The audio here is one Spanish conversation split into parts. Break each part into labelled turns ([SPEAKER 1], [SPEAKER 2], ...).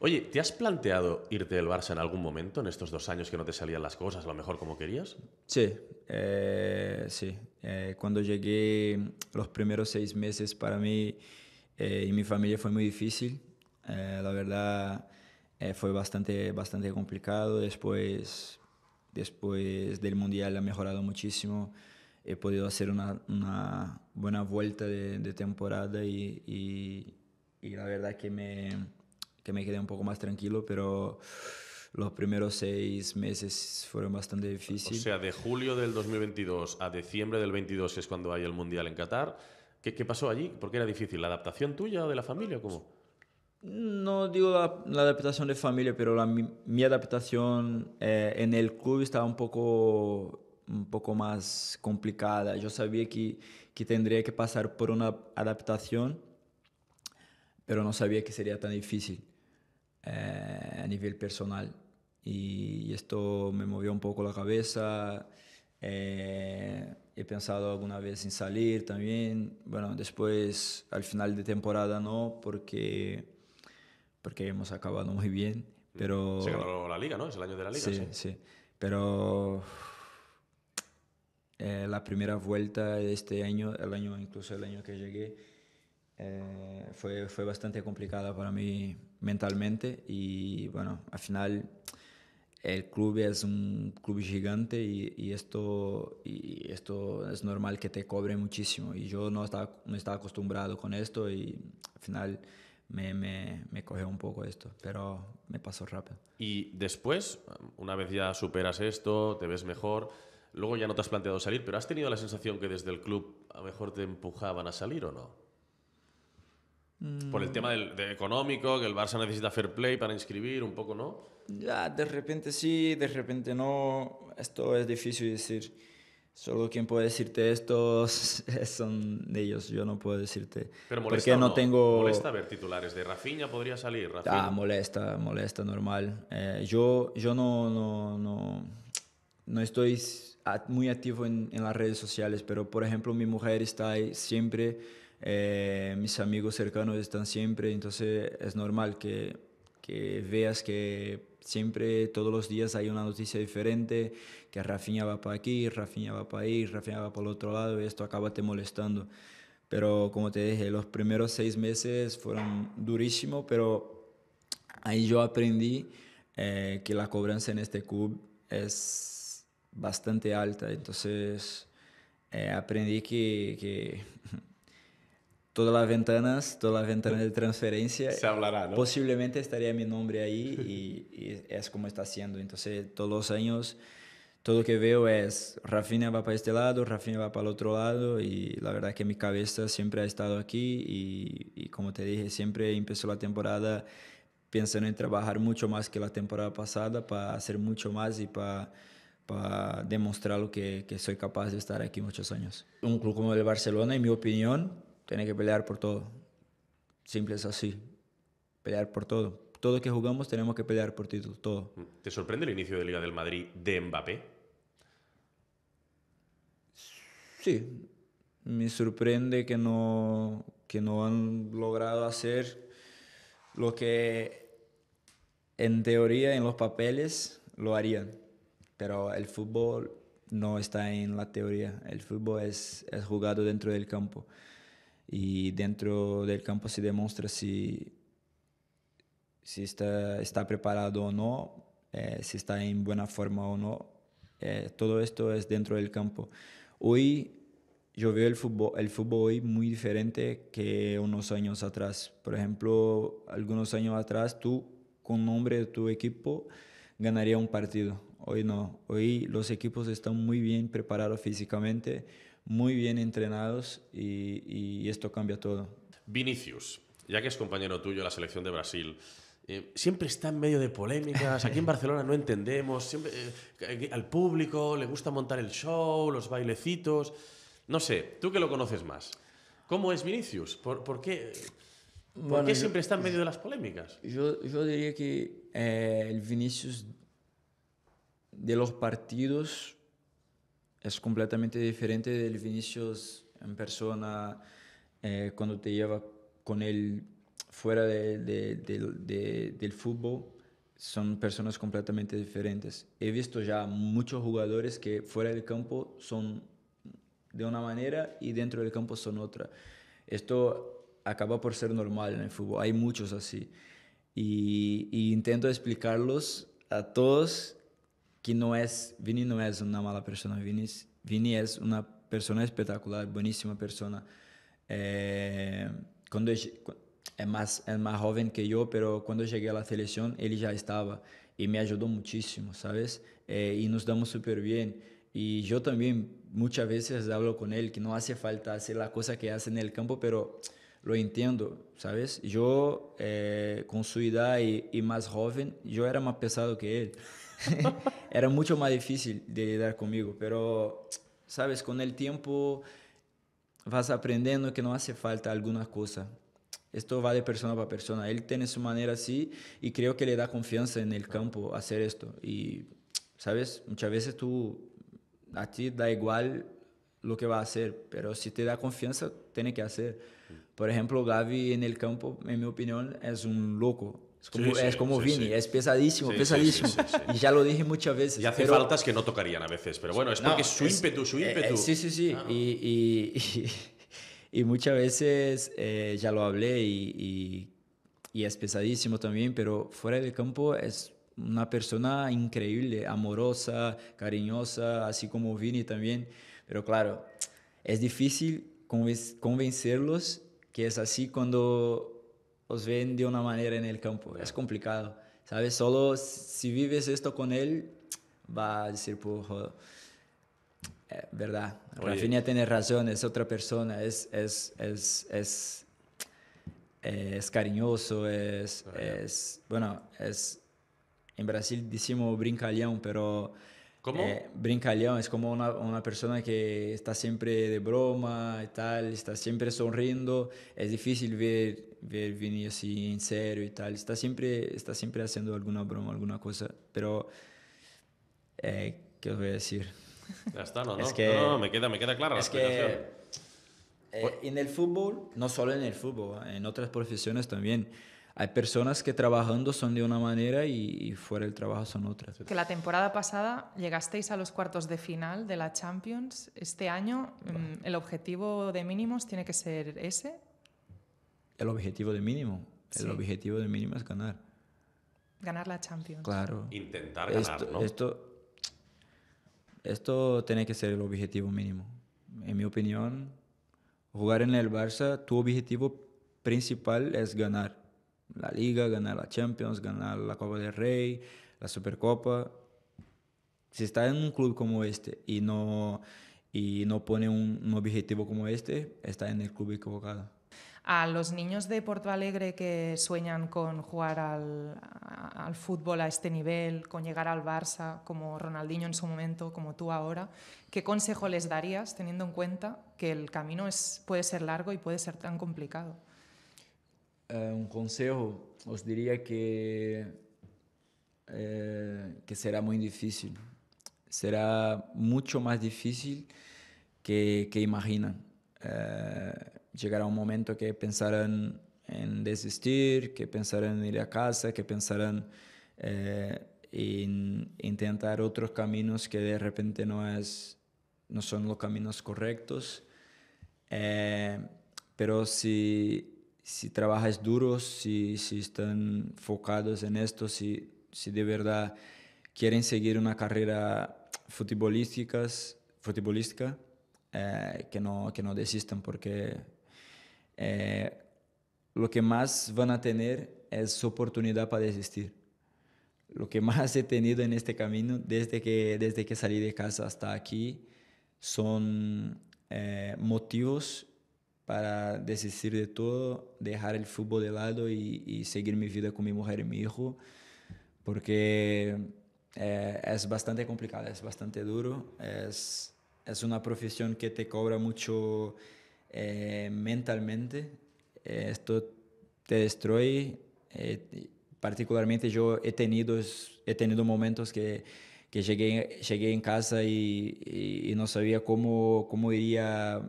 [SPEAKER 1] Oye, ¿te has planteado irte del Barça en algún momento, en estos dos años que no te salían las cosas, a lo mejor como querías?
[SPEAKER 2] Sí, eh, sí. Eh, cuando llegué los primeros seis meses para mí eh, y mi familia fue muy difícil. la verdad fue bastante, bastante complicado. Después, después del Mundial ha mejorado muchísimo. He podido hacer una, buena vuelta de, temporada y, la verdad que me que me quedé un poco más tranquilo, pero los primeros seis meses fueron bastante difíciles. O
[SPEAKER 1] sea, de julio del 2022 a diciembre del 22 es cuando hay el Mundial en Qatar. ¿Qué, qué pasó allí? ¿Por qué era difícil? ¿La adaptación tuya o de la familia? ¿Cómo?
[SPEAKER 2] No digo la, adaptación de familia, pero la, mi, adaptación eh, en el club estaba un poco, un poco más complicada. Yo sabía que, que tendría que pasar por una adaptación, pero no sabía que sería tan difícil. Eh, a nivel personal. Y esto me movió un poco la cabeza. Eh, he pensado alguna vez en salir también. Bueno, después al final de temporada no, porque, porque hemos acabado muy bien. Pero... Se ganó la liga, ¿no? Es el año de la liga. Sí, sí. Pero eh, la primera vuelta de este año, el año incluso el año que llegué, eh, fue, fue bastante complicada para mí mentalmente y bueno, al final el club es un club gigante y, esto, y esto es normal que te cobre muchísimo. Y yo no estaba, no estaba acostumbrado con esto y al final me, me, me cogió un poco esto, pero me pasó rápido.
[SPEAKER 1] Y después, una vez ya superas esto, te ves mejor, luego ya no te has planteado salir, pero ¿has tenido la sensación que desde el club a lo mejor te empujaban a salir o no? Por el tema del, económico, que el Barça necesita fair play para inscribir, un poco, ¿no?
[SPEAKER 2] Ya, de repente sí, de repente no. Esto es difícil decir. Solo quien puede decirte esto son ellos, yo no puedo decirte. Pero molesta, no, tengo... molesta
[SPEAKER 1] ver titulares de Rafinha, podría salir. Ah, Rafinha. Ah, molesta,
[SPEAKER 2] molesta, normal. Eh, yo yo no, no, no, estoy muy activo en, en, las redes sociales, pero por ejemplo mi mujer está ahí siempre eh, mis amigos cercanos están siempre, entonces es normal que, veas que siempre, todos los días hay una noticia diferente, que Rafinha va para aquí, Rafinha va para ahí, Rafinha va para el otro lado, y esto acaba te molestando. Pero como te dije, los primeros seis meses fueron durísimos, pero ahí yo aprendí eh, que la cobranza en este club es bastante alta, entonces eh, aprendí que todas las ventanas, todas las ventanas de transferencia. Se hablará, Posiblemente estaría mi nombre ahí y, es como está siendo. Entonces, todos los años, todo lo que veo es Rafinha va para este lado, Rafinha va para el otro lado y la verdad que mi cabeza siempre ha estado aquí y, y como te dije, siempre empezó la temporada pensando en trabajar mucho más que la temporada pasada para hacer mucho más y para para demostrar lo que, que, soy capaz de estar aquí muchos años. Un club como el Barcelona, en mi opinión, tiene que pelear por todo. Simple es así. Pelear por todo. Todo que jugamos tenemos que pelear por título, todo.
[SPEAKER 1] Mm. ¿Te sorprende el inicio de Liga del Madrid de Mbappé?
[SPEAKER 2] Sí, me sorprende que no, que no han logrado hacer lo que en teoría, en los papeles, lo harían. Pero el fútbol no está en la teoría. El fútbol es, es jugado dentro del campo y dentro del campo se demuestra si, si está, está preparado o no, eh, si está en buena forma o no. Eh, todo esto es dentro del campo. Hoy yo veo el fútbol, el fútbol hoy muy diferente que unos años atrás. Por ejemplo, algunos años atrás tú, con nombre de tu equipo, ganaría un partido. Hoy no. Hoy los equipos están muy bien preparados físicamente muy bien entrenados y, esto cambia todo.
[SPEAKER 1] Vinicius, ya que es compañero tuyo la selección de Brasil, eh, siempre está en medio de polémicas. Aquí en Barcelona no entendemos. Siempre, eh, al público le gusta montar el show, los bailecitos. No sé, tú que lo conoces más. ¿Cómo es Vinicius? ¿Por, qué, por qué siempre está en medio de las polémicas?
[SPEAKER 2] Yo, yo diría que eh, el Vinicius de los partidos es completamente diferente del Vinicius en persona eh, cuando te lleva con él fuera del fútbol. Son personas completamente diferentes. He visto ya muchos jugadores que fuera del campo son de una manera y dentro del campo son otra. Esto acaba por ser normal en el fútbol. Hay muchos así. y intento explicarlos a todos que não é Vini não é uma mala pessoa Vini, Vini é uma pessoa espetacular boníssima pessoa é, quando é mais é mais jovem que eu, pero quando eu cheguei à seleção ele já estava e me ajudou muitíssimo, sabes? É, e nos damos super bem. E eu também muitas vezes falo com ele que não hace falta fazer a coisa que hace no campo, pero lo entiendo, ¿sabes? Yo, eh, con su edad y, más joven, yo era más pesado que él. era mucho más difícil de dar conmigo, pero, ¿sabes? Con el tiempo vas aprendiendo que no hace falta alguna cosa. Esto va de persona para persona. Él tiene su manera así y creo que le da confianza en el campo hacer esto. Y, ¿sabes? Muchas veces tú, a ti da igual lo que va a hacer, pero si te da confianza, tiene que hacer. Por ejemplo, Gavi en el campo, en mi opinión, es un loco. Es como, es Vini, es pesadísimo, pesadísimo. Y ya lo dije muchas veces. Y hace faltas
[SPEAKER 1] que no tocarían a veces, pero bueno, es porque es su ímpetu, su eh, eh, ímpetu. sí, sí, sí. Ah.
[SPEAKER 2] Y, y, muchas veces eh, ya lo hablé y, es pesadísimo también, pero fuera del campo es una persona increíble, amorosa, cariñosa, así como Vini también. Pero claro, es difícil convencerlos que es así cuando os ven de una manera en el campo. Es complicado, ¿sabes? Solo si vives esto con él, va a decir, por... Eh, verdad, Rafinha tiene razón, es otra persona, es, es, es, es, eh, es cariñoso, es, es, bueno, es, en Brasil decimos brincalhão, pero... ¿Cómo? Eh, brincaleón, es como una, persona que está siempre de broma y tal, está siempre sonriendo. Es difícil ver, ver venir así en serio y tal. Está siempre, está siempre haciendo alguna broma, alguna cosa. Pero, eh, ¿qué os voy a decir? Ya está, no, no. no, me queda, me queda clara la Que, eh, pues en el fútbol, no solo en el fútbol, en otras profesiones también hay personas que trabajando son de una manera y, fuera del trabajo son otras. Que la
[SPEAKER 1] temporada pasada llegasteis a los cuartos de final de la Champions. Este año, mm, ¿el objetivo de mínimos tiene que ser ese?
[SPEAKER 2] El objetivo de mínimo. El objetivo de mínimo es ganar.
[SPEAKER 1] Ganar la Champions. Claro. Intentar ganar, ¿no?
[SPEAKER 2] Esto, esto tiene que ser el objetivo mínimo. En mi opinión, jugar en el Barça, tu objetivo principal es ganar la Liga, ganar la Champions, ganar la Copa del Rey, la Supercopa. Si está en un club como este y no, y no pone un, objetivo como este, está en el club equivocado.
[SPEAKER 1] A los niños de Porto Alegre que sueñan con jugar al, fútbol a este nivel, con llegar al Barça, como Ronaldinho en su momento, como tú ahora, ¿qué consejo les darías teniendo en cuenta que el camino puede ser largo y puede ser tan complicado?
[SPEAKER 2] Eh, un consejo, os diría que, eh, que será muy difícil. Será mucho más difícil que, imaginan. Eh, llegará un momento que pensarán en desistir, que pensarán en ir a casa, que pensarán en intentar otros caminos que de repente no, es, no son los caminos correctos. pero si si trabajas duro, si, están focados en esto, si, si de verdad quieren seguir una carrera futbolística, futbolística eh, que, no, que no desistan porque eh, lo que más van a tener es oportunidad para desistir. Lo que más he tenido en este camino, desde que, desde que salí de casa hasta aquí, son eh, motivos para desistir de tudo, deixar o futebol de lado e seguir minha vida com minha mulher e meu filho, porque é é bastante complicado, é bastante duro, é é uma profissão que te cobra muito eh, mentalmente, isso eh, te destrói, particularmente eu he tenido, he tenido momentos que que cheguei cheguei em casa e, e, e, não sabia como como iria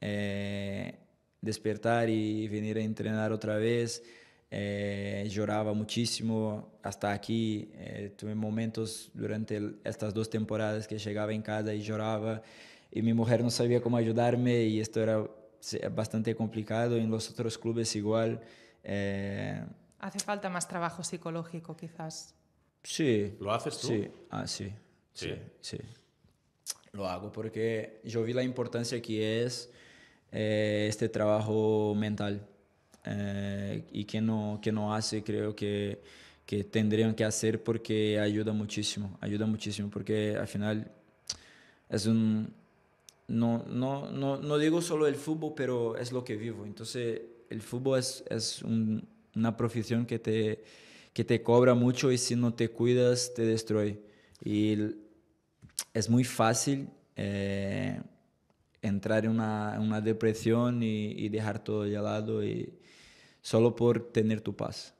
[SPEAKER 2] Eh, despertar y venir a entrenar otra vez. Eh, lloraba muchísimo hasta aquí. Eh, tuve momentos durante estas dos temporadas que llegaba en casa y lloraba y mi mujer no sabía cómo ayudarme y esto era bastante complicado. En los otros clubes igual. Hace
[SPEAKER 1] falta más trabajo psicológico quizás.
[SPEAKER 2] Sí. ¿Lo haces tú? Sí, ah, Sí, sí. sí lo hago porque yo vi la importancia que es eh, este trabajo mental. Eh, y que no, que no hace, creo que, que tendrían que hacer porque ayuda muchísimo, ayuda muchísimo, porque al final es un... No, no, no, no digo solo el fútbol, pero es lo que vivo. Entonces, el fútbol es, es una profesión que te, que te cobra mucho y si no te cuidas, te destruye. Y es muy fácil eh, entrar en una, depresión y, dejar todo de lado y solo por tener tu paz.